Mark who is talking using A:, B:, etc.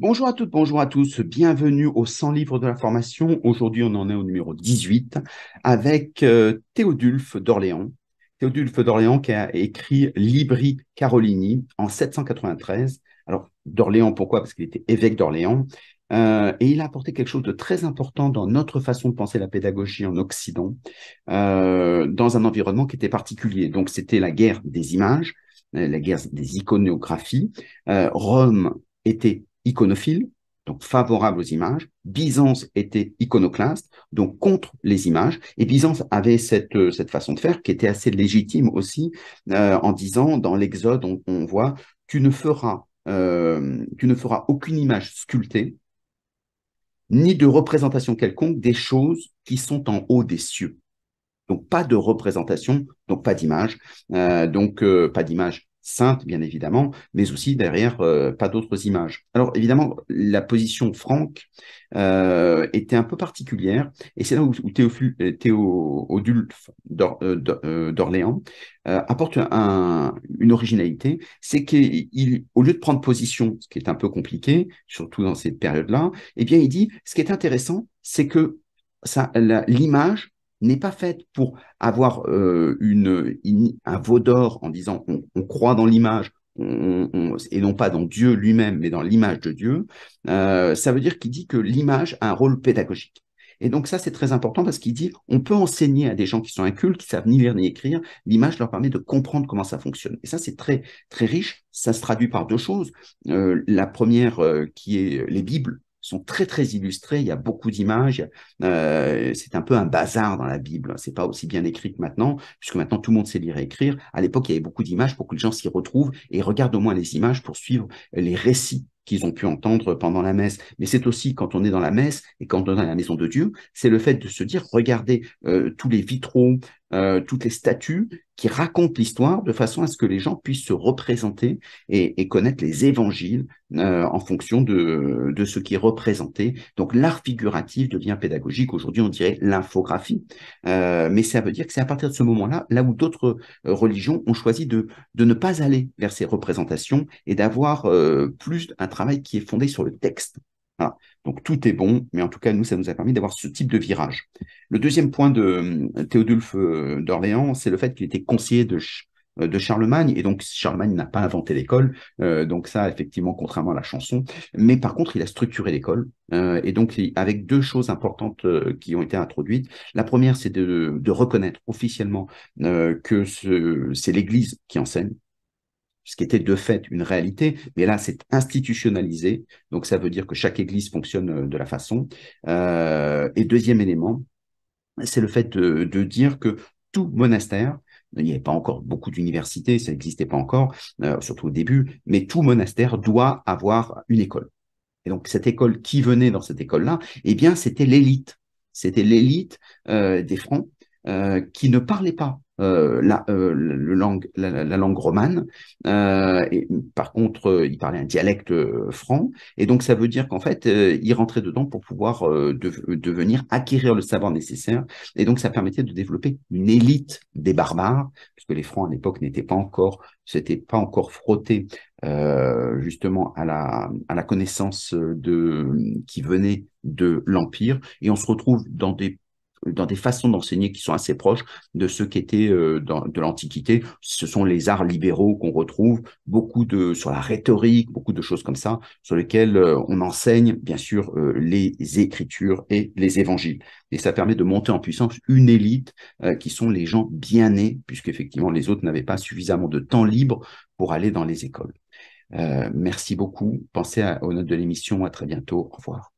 A: Bonjour à toutes, bonjour à tous, bienvenue au 100 livres de la formation. Aujourd'hui, on en est au numéro 18 avec euh, Théodulphe d'Orléans. Théodulphe d'Orléans qui a écrit Libri Carolini en 793. Alors, d'Orléans, pourquoi Parce qu'il était évêque d'Orléans. Euh, et il a apporté quelque chose de très important dans notre façon de penser la pédagogie en Occident, euh, dans un environnement qui était particulier. Donc, c'était la guerre des images, la guerre des iconographies. Rome était iconophile, donc favorable aux images. Byzance était iconoclaste, donc contre les images. Et Byzance avait cette, euh, cette façon de faire qui était assez légitime aussi, euh, en disant dans l'Exode, on, voit, euh, tu ne feras, aucune image sculptée, ni de représentation quelconque des choses qui sont en haut des cieux. Donc pas de représentation, donc pas d'image, donc pas d'image sainte, bien évidemment, mais aussi derrière euh, pas d'autres images. Alors évidemment, la position franque euh, était un peu particulière, et c'est là où, où Théodulphe euh, d'Orléans apporte une originalité, c'est qu'il, au lieu de prendre position, ce qui est un peu compliqué, surtout dans cette période-là, eh bien il dit, ce qui est intéressant, c'est que l'image n'est pas faite pour avoir euh, une, un veau d'or en disant on, croit dans l'image, et non pas dans Dieu lui-même, mais dans l'image de Dieu, euh, ça veut dire qu'il dit que l'image a un rôle pédagogique. Et donc ça, c'est très important parce qu'il dit, on peut enseigner à des gens qui sont incultes, qui savent ni lire ni écrire, l'image leur permet de comprendre comment ça fonctionne. Et ça, c'est très, très riche. Ça se traduit par deux choses. Euh, la première qui est les Bibles, sont très très illustrés. Il y a beaucoup d'images. Euh, c'est un peu un bazar dans la Bible. C'est pas aussi bien écrit que maintenant, puisque maintenant tout le monde sait lire et écrire. À l'époque, il y avait beaucoup d'images pour que les gens s'y retrouvent et regardent au moins les images pour suivre les récits qu'ils ont pu entendre pendant la messe. Mais c'est aussi quand on est dans la messe et quand on est dans la maison de Dieu, c'est le fait de se dire, regardez euh, tous les vitraux, euh, toutes les statues qui racontent l'histoire de façon à ce que les gens puissent se représenter et, connaître les évangiles euh, en fonction de, ce qui est représenté. Donc l'art figuratif devient pédagogique. Aujourd'hui, on dirait l'infographie, euh, mais ça veut dire que c'est à partir de ce moment-là, là où d'autres religions ont choisi de, de ne pas aller vers ces représentations et d'avoir plus un travail qui est fondé sur le texte voilà. Donc tout est bon, mais en tout cas, nous, ça nous a permis d'avoir ce type de virage. Le deuxième point de euh, Théodulf euh, d'Orléans, c'est le fait qu'il était conseiller euh, de, Charlemagne, et donc Charlemagne n'a pas inventé l'école, donc ça, effectivement, contrairement à la chanson, mais par contre, il a structuré l'école, et donc avec deux choses importantes qui ont été introduites. La première, c'est de, reconnaître officiellement que c'est l'Église qui enseigne, ce qui était de fait une réalité, mais là, c'est institutionnalisé. Donc, ça veut dire que chaque église fonctionne euh, de la façon. Euh, et deuxième élément, c'est le fait de, dire que tout monastère il n'y avait pas encore beaucoup d'universités, ça n'existait pas encore, euh, surtout au début, mais tout monastère doit avoir une école. Et donc cette école qui venait dans cette école-là, eh bien c'était l'élite. C'était l'élite des Francs euh, qui ne parlait pas euh, la, euh, langue, la, langue romane. et, par contre, il parlait un dialecte franc. Et donc, ça veut dire qu'en fait, il rentrait dedans pour pouvoir devenir, acquérir le savoir nécessaire. Et donc, ça permettait de développer une élite des barbares, puisque les francs à l'époque n'étaient pas encore, c'était pas encore frottés justement à la, à la connaissance de, qui venait de l'Empire. Et on se retrouve dans des dans des façons d'enseigner qui sont assez proches de ceux qui étaient euh, de l'Antiquité. Ce sont les arts libéraux qu'on retrouve, beaucoup de sur la rhétorique, beaucoup de choses comme ça, sur lesquelles euh, on enseigne bien sûr euh, les écritures et les évangiles. Et ça permet de monter en puissance une élite qui sont les gens bien nés, puisqu'effectivement les autres n'avaient pas suffisamment de temps libre pour aller dans les écoles. merci beaucoup. Pensez à, aux notes de l'émission. À très bientôt. Au revoir.